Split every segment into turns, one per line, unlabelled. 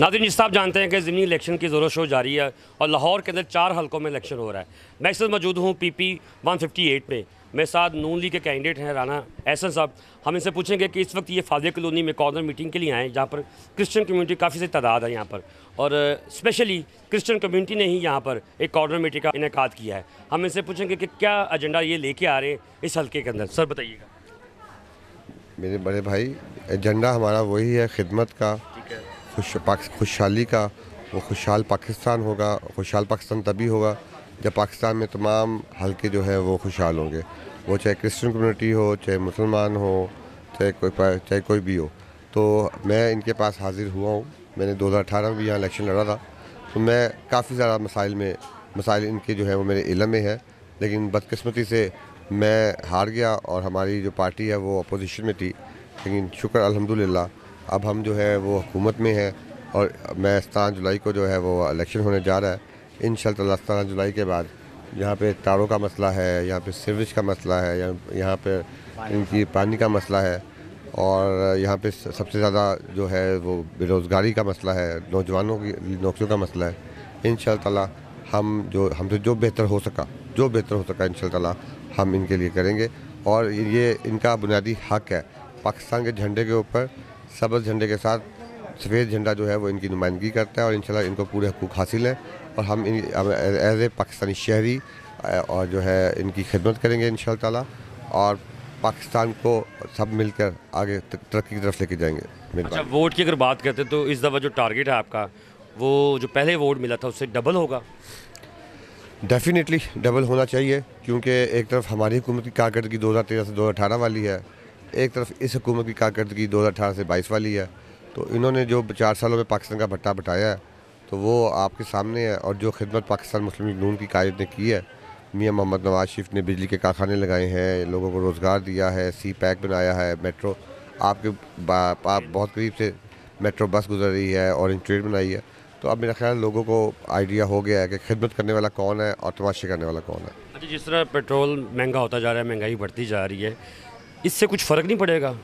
नादिन जी साहब जानते हैं कि ज़मीन इलेक्शन की ज़ोरों शोर जारी है और लाहौर के अंदर चार हलकों में इलेक्शन हो रहा है मैं इस वक्त मौजूद हूँ P P one fifty eight में मेरे साथ नून लीग के कैंडिडेट हैं राना एहसन साहब हम इनसे पूछेंगे कि इस वक्त ये फाजिया कलोनी में कॉर्नर मीटिंग के लिए आएँ जहाँ पर क्रिश्चन कम्यूनिटी काफ़ी सी तादाद है यहाँ पर और स्पेशली क्रिश्चन कम्युनिटी ने ही यहाँ पर एक कॉर्नर मीटिंग का इनका किया है हम इनसे पूछेंगे कि क्या एजेंडा ये लेके आ रहे हैं इस हल्के के अंदर सर बताइएगा
मेरे बड़े भाई एजेंडा हमारा वही है खिदमत का खुश खुशहाली का वो खुशहाल पाकिस्तान होगा खुशहाल पाकिस्तान तभी होगा जब पाकिस्तान में तमाम हल्के जो है वो खुशहाल होंगे वो चाहे क्रिश्चियन कम्युनिटी हो चाहे मुसलमान हो चाहे कोई चाहे कोई भी हो तो मैं इनके पास हाजिर हुआ हूँ मैंने 2018 में भी यहाँ इलेक्शन लड़ा था तो मैं काफ़ी ज़्यादा मसाइल में मसाइल इनके जो है वो मेरे इलम में है लेकिन बदकस्मती से मैं हार गया और हमारी जो पार्टी है वो अपोजिशन में थी लेकिन शुक्र अलहमदिल्ला अब हम जो है वो हुकूमत में है और मैं सतारह जुलाई को जो है वो इलेक्शन होने जा रहा है इन सतारह जुलाई के बाद यहाँ पे तारों का मसला है यहाँ पे सीवरेज का मसला है यहाँ पे इनकी पानी का मसला है और यहाँ पे सबसे ज़्यादा जो है वो बेरोज़गारी का मसला है नौजवानों की नौकरियों का मसला है इन ताला हम जो हमसे जो बेहतर हो सका जो बेहतर हो सका इन शाला हम इनके लिए करेंगे और ये इनका बुनियादी हक है पाकिस्तान के झंडे के ऊपर सबज झंडे के साथ सफ़ेद झंडा जो है वो इनकी नुमाइंदगी करता है और इन इनको पूरे हकूक हासिल हैं और हम इन एज ए पाकिस्तानी शहरी और जो है इनकी खिदमत करेंगे इन शाह और पाकिस्तान को सब मिलकर आगे तरक्की की तरफ लेके जाएंगे अच्छा
वोट की अगर बात करते हैं तो इस दफ़ा जो टारगेट है आपका वो जो पहले वोट मिला था उससे डबल होगा
डेफिनेटली डबल होना चाहिए क्योंकि एक तरफ हमारी हुकूमत की कारकर्दगी दो हज़ार तेरह से दो हज़ार अठारह वाली है एक तरफ इस हुकूमत की कारकर्दगी दो हज़ार अठारह से बाईस वाली है तो इन्होंने जो चार सालों में पाकिस्तान का भट्टा बटाया है तो वो आपके सामने है और जो खिदमत पाकिस्तान मुस्लिम नून की कायद ने की है मियाँ मोहम्मद नवाज शरीफ ने बिजली के कारखाने लगाए हैं लोगों को रोज़गार दिया है सी पैक बनाया है मेट्रो आपके आप बहुत करीब से मेट्रो बस गुजर रही है और ट्रेन बनाई है तो अब मेरा ख्याल लोगों को आइडिया हो गया है कि खिदमत करने वाला कौन है और तमाशे करने वाला कौन है
अच्छा जिस तरह पेट्रोल महंगा होता जा रहा है महंगाई बढ़ती जा रही है इससे कुछ फ़र्क नहीं पड़ेगा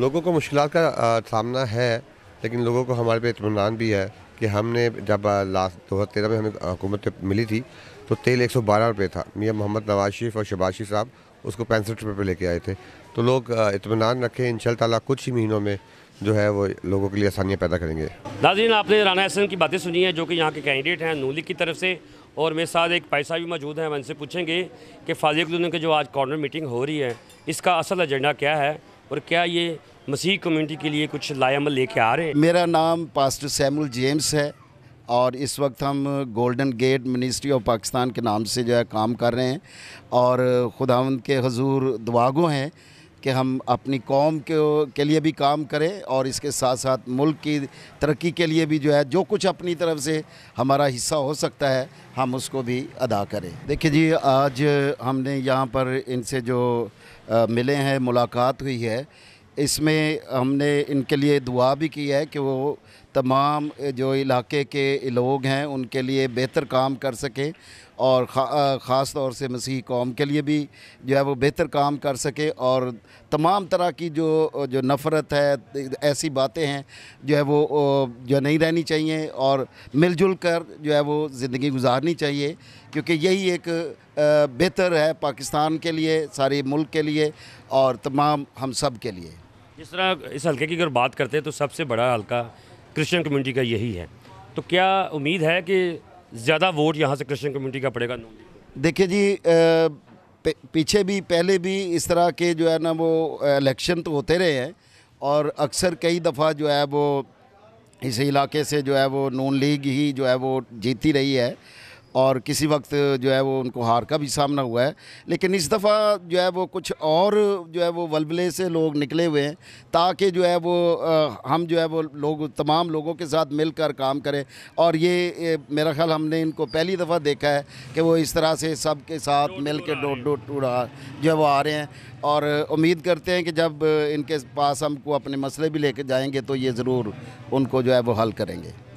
लोगों को मुश्किल का सामना है लेकिन लोगों को हमारे पे इतमान भी है कि हमने जब लास्ट दो हज़ार तेरह में हमें हुकूमत मिली थी तो तेल एक सौ बारह रुपये था मियाँ मोहम्मद नवाज शरीफ और शबाशी साहब उसको पैंसठ रुपये पर लेके आए थे तो लोग इतमान रखें इन ताला कुछ ही महीनों में जो है वो लोगों के लिए आसानियाँ पैदा करेंगे
नाजीन आपने राना हसन की बातें सुनी हैं जो कि यहाँ के कैंडिडेट हैं नूली की तरफ से और मेरे साथ एक पैसा भी मौजूद है हम उनसे पूछेंगे कि फाजिल के जो आज कॉर्नर मीटिंग हो रही है इसका असल एजेंडा क्या है और क्या ये मसीह कम्युनिटी के लिए कुछ लायामल लेके आ रहे हैं
मेरा नाम पास्टर सैमुल जेम्स है और इस वक्त हम golden gate ministry of Pakistan के नाम से जो है काम कर रहे हैं और खुदावंद के हजूर दुआगो हैं कि हम अपनी कौम के के लिए भी काम करें और इसके साथ साथ मुल्क की तरक्की के लिए भी जो है जो कुछ अपनी तरफ से हमारा हिस्सा हो सकता है हम उसको भी अदा करें देखिए जी आज हमने यहाँ पर इनसे जो आ, मिले हैं मुलाकात हुई है इसमें हमने इनके लिए दुआ भी की है कि वो तमाम जो इलाके के लोग हैं उनके लिए बेहतर काम कर सकें और ख़ास तौर से मसीह कौम के लिए भी जो है वो बेहतर काम कर सके और तमाम तरह की जो जो नफ़रत है ऐसी बातें हैं जो है वो जो नहीं रहनी चाहिए और मिलजुल कर जो है वो ज़िंदगी गुजारनी चाहिए क्योंकि यही एक बेहतर है पाकिस्तान के लिए सारे मुल्क के लिए और तमाम हम सब के लिए
जिस तरह इस हल्के की अगर बात करते हैं तो सबसे बड़ा हल्का
क्रिश्चियन कम्युनिटी का यही है
तो क्या उम्मीद है कि ज़्यादा वोट यहाँ से क्रिश्चियन कम्युनिटी का पड़ेगा
देखिए जी पीछे भी पहले भी इस तरह के जो है ना वो इलेक्शन तो होते रहे हैं और अक्सर कई दफ़ा जो है वो इस इलाके से जो है वो नून लीग ही जो है वो जीती रही है और किसी वक्त जो है वो उनको हार का भी सामना हुआ है लेकिन इस दफ़ा जो है वो कुछ और जो है वो वलबले से लोग निकले हुए हैं ताकि जो है वो हम जो है वो लोग तमाम लोगों के साथ मिलकर काम करें और ये मेरा ख्याल हमने इनको पहली दफ़ा देखा है कि वो इस तरह से सब के साथ मिल के डोर डोट टूर जो है वो आ रहे हैं और उम्मीद करते हैं कि जब इनके पास हमको अपने मसले भी ले जाएंगे तो ये ज़रूर उनको जो है वो हल करेंगे